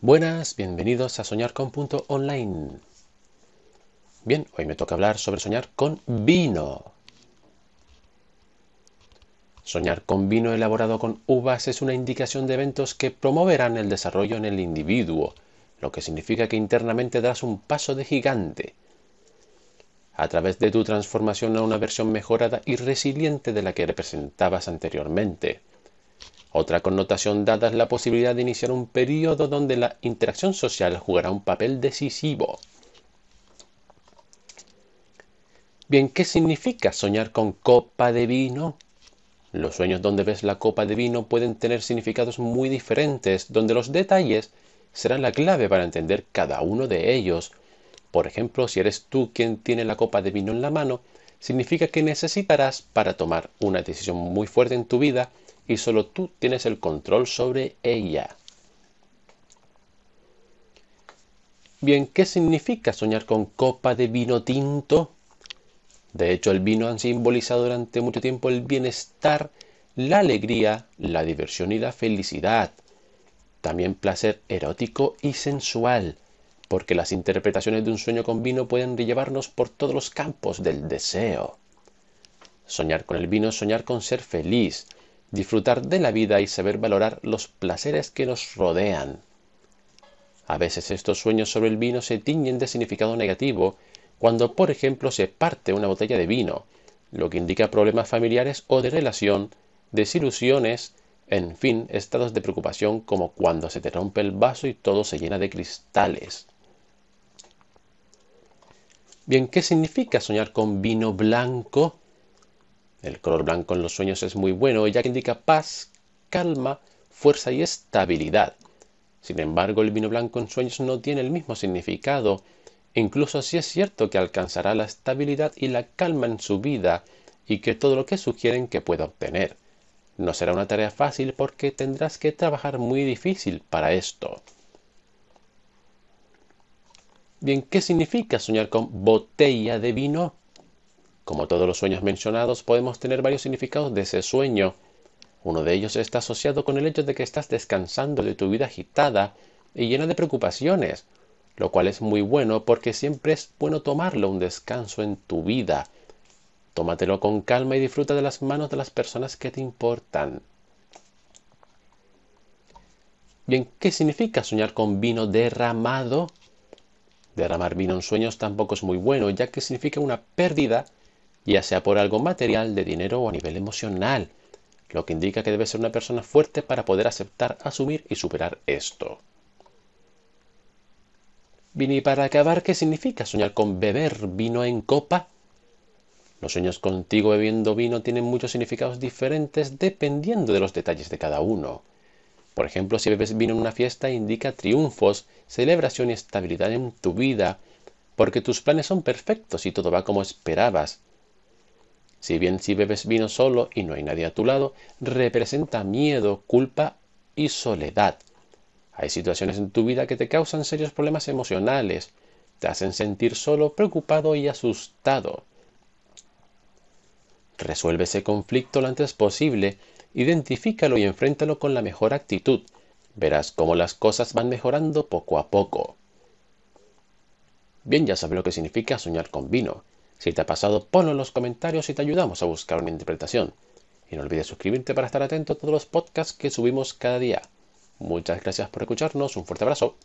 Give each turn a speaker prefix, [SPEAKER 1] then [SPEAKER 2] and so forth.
[SPEAKER 1] Buenas, bienvenidos a Soñar con Punto Online. Bien, hoy me toca hablar sobre soñar con vino. Soñar con vino elaborado con uvas es una indicación de eventos que promoverán el desarrollo en el individuo, lo que significa que internamente darás un paso de gigante. A través de tu transformación a una versión mejorada y resiliente de la que representabas anteriormente. Otra connotación dada es la posibilidad de iniciar un periodo donde la interacción social jugará un papel decisivo. Bien, ¿qué significa soñar con copa de vino? Los sueños donde ves la copa de vino pueden tener significados muy diferentes, donde los detalles serán la clave para entender cada uno de ellos. Por ejemplo, si eres tú quien tiene la copa de vino en la mano, significa que necesitarás para tomar una decisión muy fuerte en tu vida y solo tú tienes el control sobre ella. Bien, ¿qué significa soñar con copa de vino tinto? De hecho, el vino ha simbolizado durante mucho tiempo el bienestar, la alegría, la diversión y la felicidad. También placer erótico y sensual, porque las interpretaciones de un sueño con vino pueden llevarnos por todos los campos del deseo. Soñar con el vino es soñar con ser feliz, disfrutar de la vida y saber valorar los placeres que nos rodean. A veces estos sueños sobre el vino se tiñen de significado negativo cuando, por ejemplo, se parte una botella de vino, lo que indica problemas familiares o de relación, desilusiones, en fin, estados de preocupación como cuando se te rompe el vaso y todo se llena de cristales. Bien, ¿qué significa soñar con vino blanco? El color blanco en los sueños es muy bueno, ya que indica paz, calma, fuerza y estabilidad. Sin embargo, el vino blanco en sueños no tiene el mismo significado, incluso si es cierto que alcanzará la estabilidad y la calma en su vida y que todo lo que sugieren que pueda obtener. No será una tarea fácil porque tendrás que trabajar muy difícil para esto. Bien, ¿qué significa soñar con botella de vino? Como todos los sueños mencionados, podemos tener varios significados de ese sueño. Uno de ellos está asociado con el hecho de que estás descansando de tu vida agitada y llena de preocupaciones, lo cual es muy bueno porque siempre es bueno tomarlo un descanso en tu vida. Tómatelo con calma y disfruta de las manos de las personas que te importan. Bien, ¿qué significa soñar con vino derramado? Derramar vino en sueños tampoco es muy bueno, ya que significa una pérdida ya sea por algo material, de dinero o a nivel emocional, lo que indica que debe ser una persona fuerte para poder aceptar, asumir y superar esto. Vini, para acabar, ¿qué significa soñar con beber vino en copa? Los sueños contigo bebiendo vino tienen muchos significados diferentes dependiendo de los detalles de cada uno. Por ejemplo, si bebes vino en una fiesta indica triunfos, celebración y estabilidad en tu vida, porque tus planes son perfectos y todo va como esperabas. Si bien si bebes vino solo y no hay nadie a tu lado, representa miedo, culpa y soledad. Hay situaciones en tu vida que te causan serios problemas emocionales, te hacen sentir solo, preocupado y asustado. Resuelve ese conflicto lo antes posible, identifícalo y enfréntalo con la mejor actitud. Verás cómo las cosas van mejorando poco a poco. Bien, ya sabes lo que significa soñar con vino. Si te ha pasado, ponlo en los comentarios y te ayudamos a buscar una interpretación. Y no olvides suscribirte para estar atento a todos los podcasts que subimos cada día. Muchas gracias por escucharnos, un fuerte abrazo.